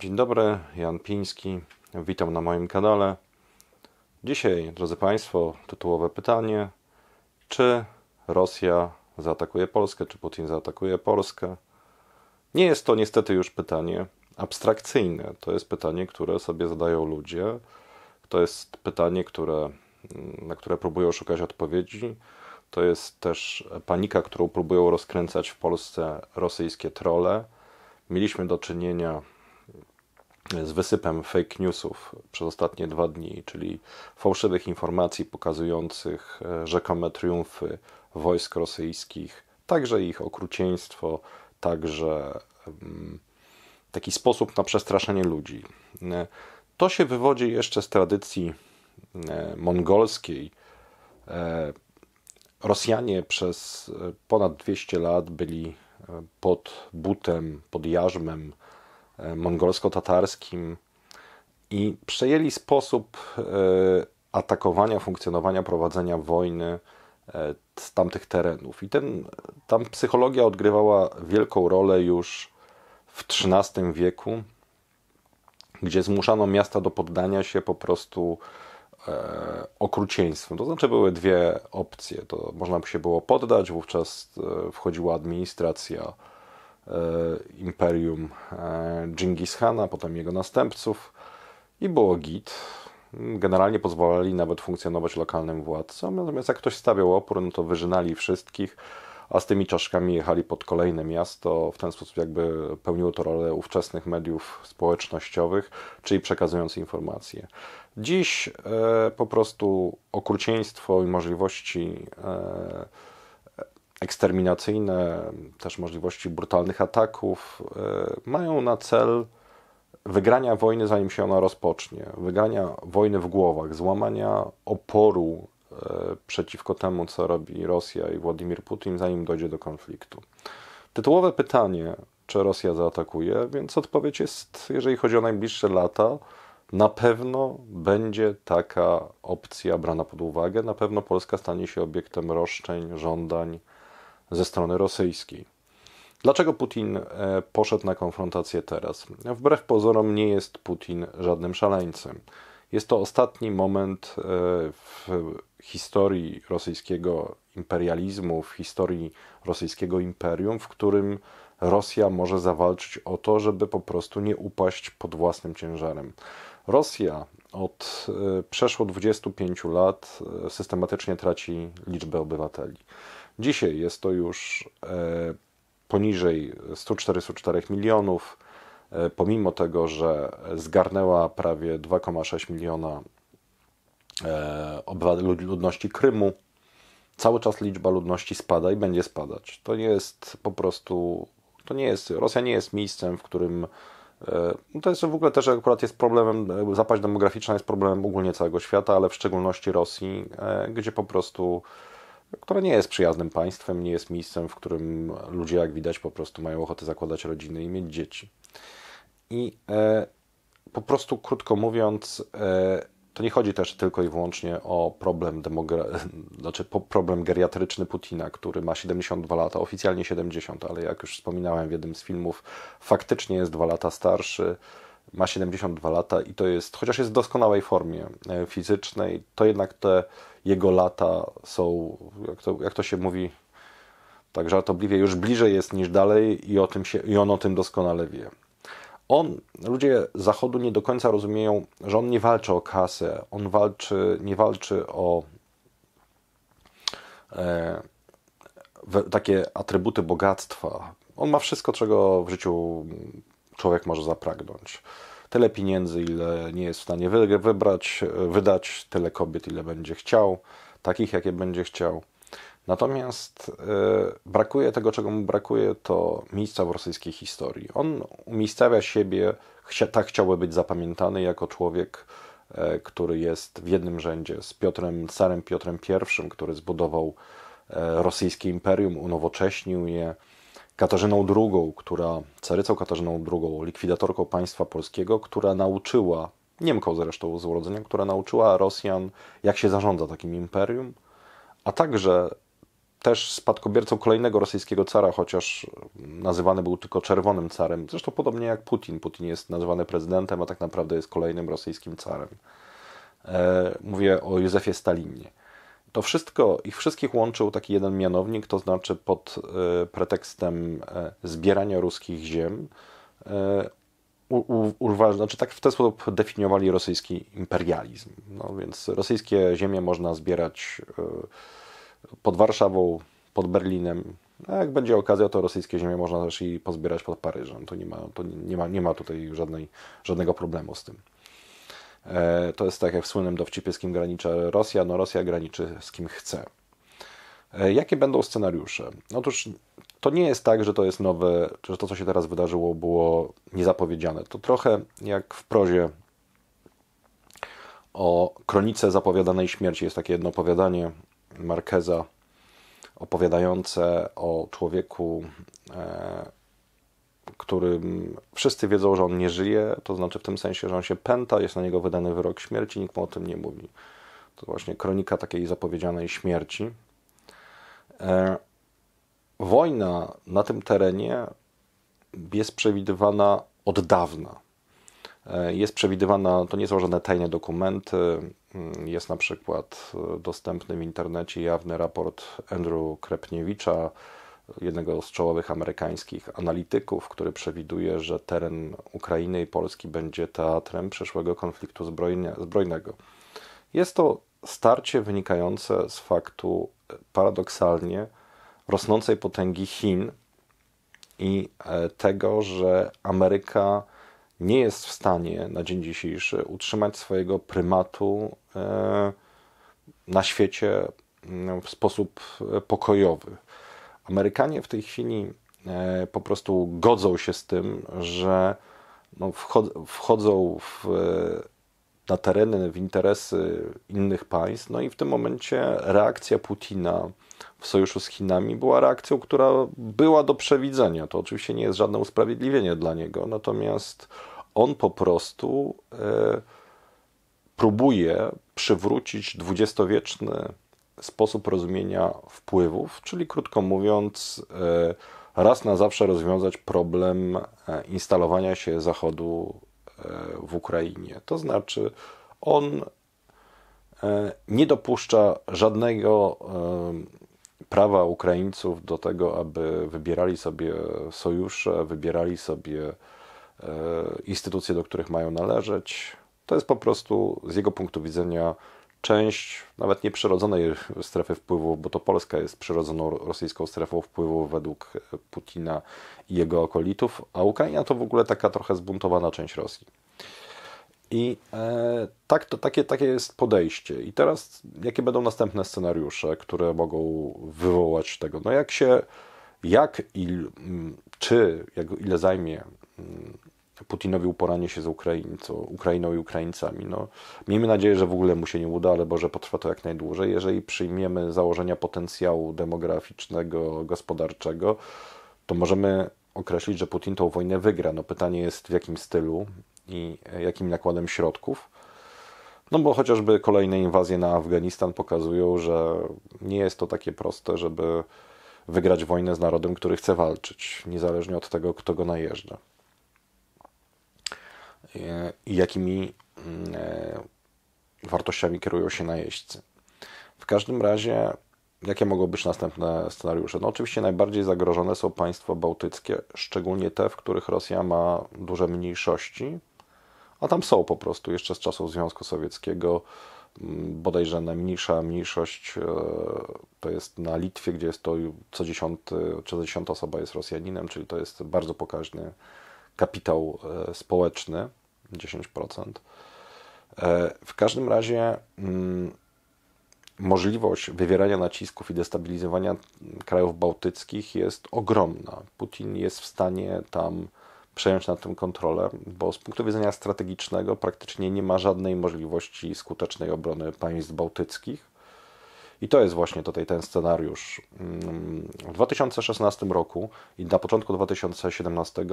Dzień dobry, Jan Piński. Witam na moim kanale. Dzisiaj, drodzy Państwo, tytułowe pytanie: czy Rosja zaatakuje Polskę, czy Putin zaatakuje Polskę? Nie jest to niestety już pytanie abstrakcyjne. To jest pytanie, które sobie zadają ludzie. To jest pytanie, które, na które próbują szukać odpowiedzi. To jest też panika, którą próbują rozkręcać w Polsce rosyjskie trole. Mieliśmy do czynienia z wysypem fake newsów przez ostatnie dwa dni, czyli fałszywych informacji pokazujących e, rzekome triumfy wojsk rosyjskich, także ich okrucieństwo, także mm, taki sposób na przestraszenie ludzi. E, to się wywodzi jeszcze z tradycji e, mongolskiej. Rosjanie przez ponad 200 lat byli pod butem, pod jarzmem mongolsko-tatarskim i przejęli sposób e, atakowania, funkcjonowania, prowadzenia wojny e, z tamtych terenów. I ten, tam psychologia odgrywała wielką rolę już w XIII wieku, gdzie zmuszano miasta do poddania się po prostu e, okrucieństwem. To znaczy były dwie opcje. To można by się było poddać, wówczas e, wchodziła administracja E, imperium e, Dżingis Hana, potem jego następców i było git. Generalnie pozwalali nawet funkcjonować lokalnym władcom, natomiast jak ktoś stawiał opór, no to wyżynali wszystkich, a z tymi czaszkami jechali pod kolejne miasto. W ten sposób jakby pełniło to rolę ówczesnych mediów społecznościowych, czyli przekazując informacje. Dziś e, po prostu okrucieństwo i możliwości e, eksterminacyjne, też możliwości brutalnych ataków, e, mają na cel wygrania wojny, zanim się ona rozpocznie, wygrania wojny w głowach, złamania oporu e, przeciwko temu, co robi Rosja i Władimir Putin, zanim dojdzie do konfliktu. Tytułowe pytanie, czy Rosja zaatakuje, więc odpowiedź jest, jeżeli chodzi o najbliższe lata, na pewno będzie taka opcja brana pod uwagę. Na pewno Polska stanie się obiektem roszczeń, żądań ze strony rosyjskiej. Dlaczego Putin e, poszedł na konfrontację teraz? Wbrew pozorom nie jest Putin żadnym szaleńcem. Jest to ostatni moment e, w historii rosyjskiego imperializmu, w historii rosyjskiego imperium, w którym Rosja może zawalczyć o to, żeby po prostu nie upaść pod własnym ciężarem. Rosja od e, przeszło 25 lat systematycznie traci liczbę obywateli. Dzisiaj jest to już e, poniżej 144 milionów, e, pomimo tego, że zgarnęła prawie 2,6 miliona e, ludności Krymu. Cały czas liczba ludności spada i będzie spadać. To jest po prostu, to nie jest, Rosja nie jest miejscem, w którym no to jest w ogóle też akurat jest problemem, zapaść demograficzna jest problemem ogólnie całego świata, ale w szczególności Rosji, gdzie po prostu które nie jest przyjaznym państwem, nie jest miejscem, w którym ludzie, jak widać, po prostu mają ochotę zakładać rodziny i mieć dzieci. I e, po prostu, krótko mówiąc, e, to nie chodzi też tylko i wyłącznie o problem, demogra- znaczy problem geriatryczny Putina, który ma 72 lata, oficjalnie 70, ale jak już wspominałem w jednym z filmów, faktycznie jest 2 lata starszy, ma 72 lata i to jest, chociaż jest w doskonałej formie e, fizycznej, to jednak te jego lata są, jak to, jak to się mówi tak żartobliwie, już bliżej jest niż dalej i, o tym się, i on o tym doskonale wie. On, ludzie Zachodu nie do końca rozumieją, że on nie walczy o kasę, on walczy, nie walczy o e, takie atrybuty bogactwa. On ma wszystko, czego w życiu człowiek może zapragnąć tyle pieniędzy, ile nie jest w stanie wybrać, e, wydać, tyle kobiet, ile będzie chciał, takich, jakie będzie chciał. Natomiast e, brakuje tego, czego mu brakuje, to miejsca w rosyjskiej historii. On umiejscawia siebie, tak chciałby być zapamiętany jako człowiek, e, który jest w jednym rzędzie z Piotrem, carem Piotrem I, który zbudował rosyjskie imperium, unowocześnił je, Katarzyną II, która, carycą Katarzyną II, likwidatorką państwa polskiego, która nauczyła, Niemką zresztą z urodzenia, która nauczyła Rosjan, jak się zarządza takim imperium, a także też spadkobiercą kolejnego rosyjskiego cara, chociaż nazywany był tylko czerwonym carem. Zresztą podobnie jak Putin. Putin jest nazywany prezydentem, a tak naprawdę jest kolejnym rosyjskim carem. E, mówię o Józefie Stalinie. To wszystko, ich wszystkich łączył taki jeden mianownik, to znaczy pod e, pretekstem e, zbierania ruskich ziem e, urważ, znaczy tak w ten sposób definiowali rosyjski imperializm. No więc rosyjskie ziemie można zbierać pod Warszawą, pod Berlinem. A jak będzie okazja, to rosyjskie ziemie można też i pozbierać pod Paryżem. To nie ma, to nie ma, nie ma tutaj żadnej, żadnego problemu z tym. E, to jest tak jak w słynnym dowcipie, z kim graniczy Rosja. No Rosja graniczy z kim chce. E, jakie będą scenariusze? Otóż to nie jest tak, że to jest nowe, że to, co się teraz wydarzyło, było niezapowiedziane. To trochę jak w prozie o kronice zapowiadanej śmierci. Jest takie jedno opowiadanie Markeza opowiadające o człowieku e, którym wszyscy wiedzą, że on nie żyje, to znaczy w tym sensie, że on się pęta, jest na niego wydany wyrok śmierci, nikt mu o tym nie mówi. To właśnie kronika takiej zapowiedzianej śmierci. E, wojna na tym terenie jest przewidywana od dawna. E, jest przewidywana, to nie są żadne tajne dokumenty. Mm, jest na przykład e, dostępny w internecie jawny raport Andrew Krepniewicza, jednego z czołowych amerykańskich analityków, który przewiduje, że teren Ukrainy i Polski będzie teatrem przyszłego konfliktu zbrojnego. Jest to starcie wynikające z faktu e, paradoksalnie rosnącej potęgi Chin i e, tego, że Ameryka nie jest w stanie na dzień dzisiejszy utrzymać swojego prymatu e, na świecie mm, w sposób pokojowy. Amerykanie w tej chwili e, po prostu godzą się z tym, że no wchodzą w, e, na tereny, w interesy innych państw. No i w tym momencie reakcja Putina w sojuszu z Chinami była reakcją, która była do przewidzenia. To oczywiście nie jest żadne usprawiedliwienie dla niego, natomiast on po prostu e, próbuje przywrócić dwudziestowieczny sposób rozumienia wpływów, czyli krótko mówiąc, e, raz na zawsze rozwiązać problem e, instalowania się Zachodu e, w Ukrainie. To znaczy, on nie dopuszcza żadnego prawa Ukraińców do tego, aby wybierali sobie sojusze, wybierali sobie instytucje, do których mają należeć. To jest po prostu z jego punktu widzenia część nawet nieprzyrodzonej strefy wpływu, bo to Polska jest przyrodzoną rosyjską strefą wpływu według Putina i jego okolitów, a Ukraina to w ogóle taka trochę zbuntowana część Rosji. I e, tak, to, takie, takie jest podejście. I teraz, jakie będą następne scenariusze, które mogą wywołać tego? No, jak się, jak i czy, jak, ile zajmie Putinowi uporanie się z Ukraińcą, Ukrainą i Ukraińcami. No, miejmy nadzieję, że w ogóle mu się nie uda, ale Boże, potrwa to jak najdłużej. Jeżeli przyjmiemy założenia potencjału demograficznego, gospodarczego, to możemy określić, że Putin tą wojnę wygra. No, pytanie jest w jakim stylu i jakim nakładem środków. No bo chociażby kolejne inwazje na Afganistan pokazują, że nie jest to takie proste, żeby wygrać wojnę z narodem, który chce walczyć, niezależnie od tego, kto go najeżdża i jakimi mm, e, wartościami kierują się najeźdźcy. W każdym razie, jakie mogą być następne scenariusze? No, oczywiście najbardziej zagrożone są państwa bałtyckie, szczególnie te, w których Rosja ma duże mniejszości, a tam są po prostu jeszcze z czasów Związku Sowieckiego mm, bodajże najmniejsza mniejszość e, to jest na Litwie, gdzie jest to co dziesiąty, e, co dziesiąta osoba jest Rosjaninem, czyli to jest bardzo pokaźny kapitał społeczny. 10%. E, w każdym razie mm, możliwość wywierania nacisków i destabilizowania krajów bałtyckich jest ogromna. Putin jest w stanie tam przejąć nad tym kontrolę, bo z punktu widzenia strategicznego praktycznie nie ma żadnej możliwości skutecznej obrony państw bałtyckich. I to jest właśnie tutaj ten scenariusz. Mm, w 2016 roku i na początku 2017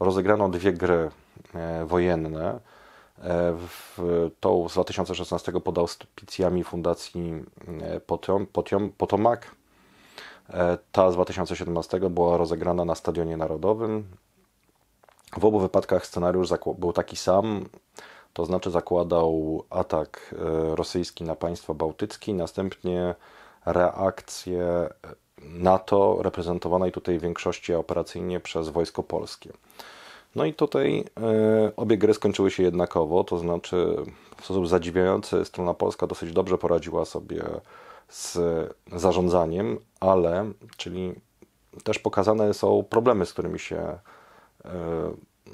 rozegrano dwie gry e, wojenne. E, w tą z 2016 pod auspicjami Fundacji Potom, e, Potom, Potomac. Ta z 2017 była rozegrana na Stadionie Narodowym. W obu wypadkach scenariusz był taki sam to znaczy zakładał atak e, rosyjski na państwa bałtyckie, następnie reakcję e, NATO reprezentowanej tutaj w większości operacyjnie przez wojsko polskie. No i tutaj e, obie gry skończyły się jednakowo, to znaczy w sposób zadziwiający strona polska dosyć dobrze poradziła sobie z zarządzaniem, ale czyli też pokazane są problemy, z którymi się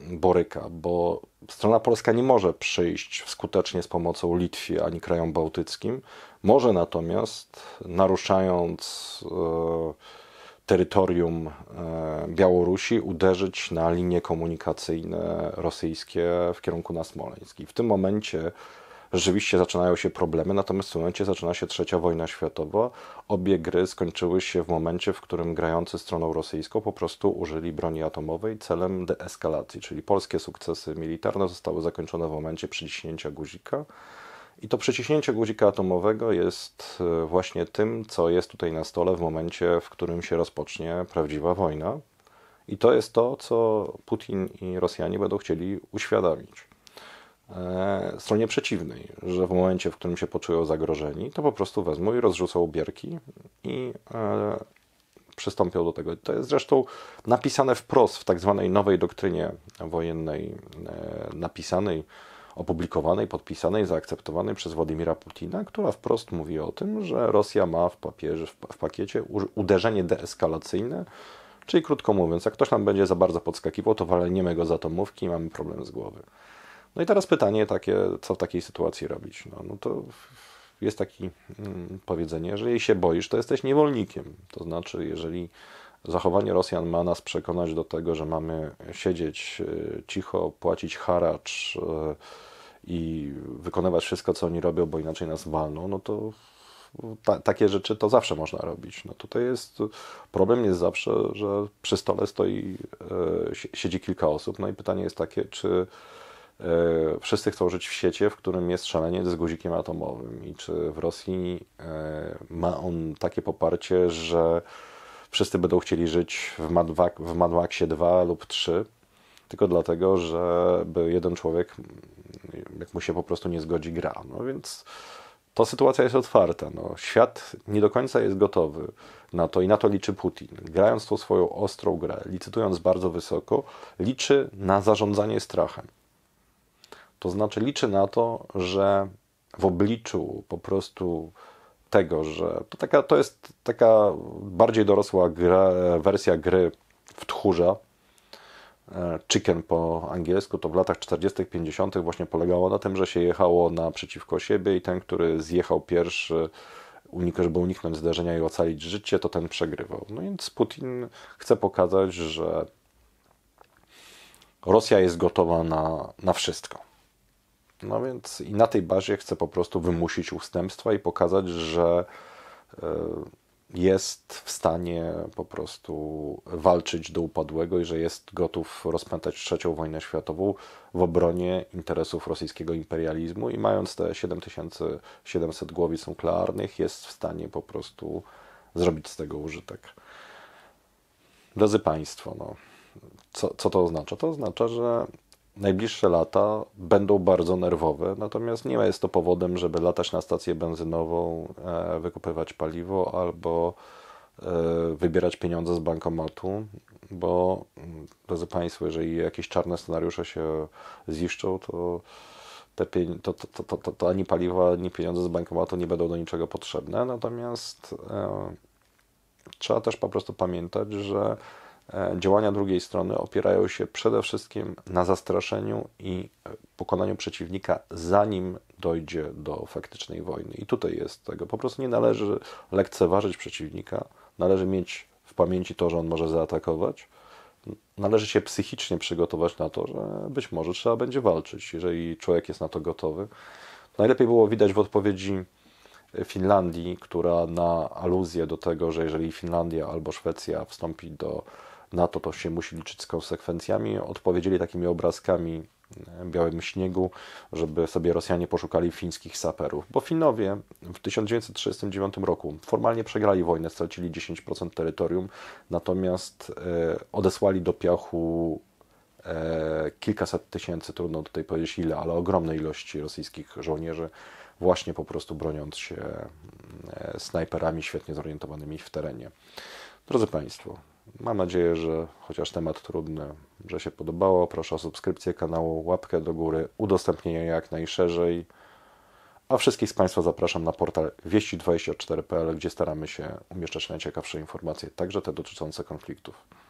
boryka, bo strona polska nie może przyjść skutecznie z pomocą Litwie ani krajom bałtyckim. Może natomiast, naruszając e, terytorium e, Białorusi, uderzyć na linie komunikacyjne rosyjskie w kierunku na Smoleński. w tym momencie rzeczywiście zaczynają się problemy, natomiast w tym momencie zaczyna się trzecia wojna światowa. Obie gry skończyły się w momencie, w którym grający stroną rosyjską po prostu użyli broni atomowej celem deeskalacji, czyli polskie sukcesy militarne zostały zakończone w momencie przyciśnięcia guzika. I to przyciśnięcie guzika atomowego jest e, właśnie tym, co jest tutaj na stole w momencie, w którym się rozpocznie prawdziwa wojna. I to jest to, co Putin i Rosjanie będą chcieli uświadomić. E, stronie przeciwnej, że w momencie, w którym się poczują zagrożeni, to po prostu wezmą i rozrzucą bierki i e, przystąpią do tego. To jest zresztą napisane wprost w tak zwanej nowej doktrynie wojennej, e, napisanej, opublikowanej, podpisanej, zaakceptowanej przez Władimira Putina, która wprost mówi o tym, że Rosja ma w, papierze, w pakiecie uderzenie deeskalacyjne, czyli krótko mówiąc, jak ktoś nam będzie za bardzo podskakiwał, to walniemy go z atomówki i mamy problem z głowy. No i teraz pytanie takie, co w takiej sytuacji robić? No, no to jest takie mm, powiedzenie, że jeżeli się boisz, to jesteś niewolnikiem. To znaczy, jeżeli zachowanie Rosjan ma nas przekonać do tego, że mamy siedzieć e, cicho, płacić haracz e, i wykonywać wszystko, co oni robią, bo inaczej nas walną, no to ta, takie rzeczy to zawsze można robić. No tutaj jest, problem jest zawsze, że przy stole stoi, e, siedzi kilka osób, no i pytanie jest takie, czy E, wszyscy chcą żyć w świecie, w którym jest szaleniec z guzikiem atomowym. I czy w Rosji e, ma on takie poparcie, że wszyscy będą chcieli żyć w Mad, w Mad Maxie 2 lub 3, tylko dlatego, że jeden człowiek, jak mu się po prostu nie zgodzi, gra. No więc to sytuacja jest otwarta. No, świat nie do końca jest gotowy na to i na to liczy Putin. Grając tą swoją ostrą grę, licytując bardzo wysoko, liczy na zarządzanie strachem. To znaczy liczy na to, że w obliczu po prostu tego, że to, taka, to jest taka bardziej dorosła gra, wersja gry w tchórza, e, chicken po angielsku, to w latach 40., 50. właśnie polegało na tym, że się jechało naprzeciwko siebie i ten, który zjechał pierwszy, żeby uniknąć zdarzenia i ocalić życie, to ten przegrywał. No więc Putin chce pokazać, że Rosja jest gotowa na, na wszystko. No więc i na tej bazie chcę po prostu wymusić ustępstwa i pokazać, że e, jest w stanie po prostu walczyć do upadłego i że jest gotów rozpętać trzecią wojnę światową w obronie interesów rosyjskiego imperializmu i mając te 7700 głowic nuklearnych jest w stanie po prostu zrobić z tego użytek. Drodzy Państwo, no, co, co to oznacza? To oznacza, że najbliższe lata będą bardzo nerwowe, natomiast nie jest to powodem, żeby latać na stację benzynową, e, wykupywać paliwo albo e, wybierać pieniądze z bankomatu, bo mm, drodzy Państwo, jeżeli jakieś czarne scenariusze się ziszczą, to, te to, to, to, to, to ani paliwa, ani pieniądze z bankomatu nie będą do niczego potrzebne. Natomiast e, trzeba też po prostu pamiętać, że E, działania drugiej strony opierają się przede wszystkim na zastraszeniu i pokonaniu przeciwnika, zanim dojdzie do faktycznej wojny. I tutaj jest tego. Po prostu nie należy lekceważyć przeciwnika, należy mieć w pamięci to, że on może zaatakować. Należy się psychicznie przygotować na to, że być może trzeba będzie walczyć, jeżeli człowiek jest na to gotowy. Najlepiej było widać w odpowiedzi e, Finlandii, która na aluzję do tego, że jeżeli Finlandia albo Szwecja wstąpi do na to to się musi liczyć z konsekwencjami. Odpowiedzieli takimi obrazkami e, białym śniegu, żeby sobie Rosjanie poszukali fińskich saperów, bo Finowie w 1939 roku formalnie przegrali wojnę, stracili 10% terytorium, natomiast e, odesłali do piachu e, kilkaset tysięcy, trudno tutaj powiedzieć ile, ale ogromne ilości rosyjskich żołnierzy, właśnie po prostu broniąc się snajperami świetnie zorientowanymi w terenie. Drodzy Państwo, Mam nadzieję, że chociaż temat trudny, że się podobało. Proszę o subskrypcję kanału, łapkę do góry, udostępnienie jak najszerzej. A wszystkich z Państwa zapraszam na portal wieści24.pl, gdzie staramy się umieszczać najciekawsze informacje, także te dotyczące konfliktów.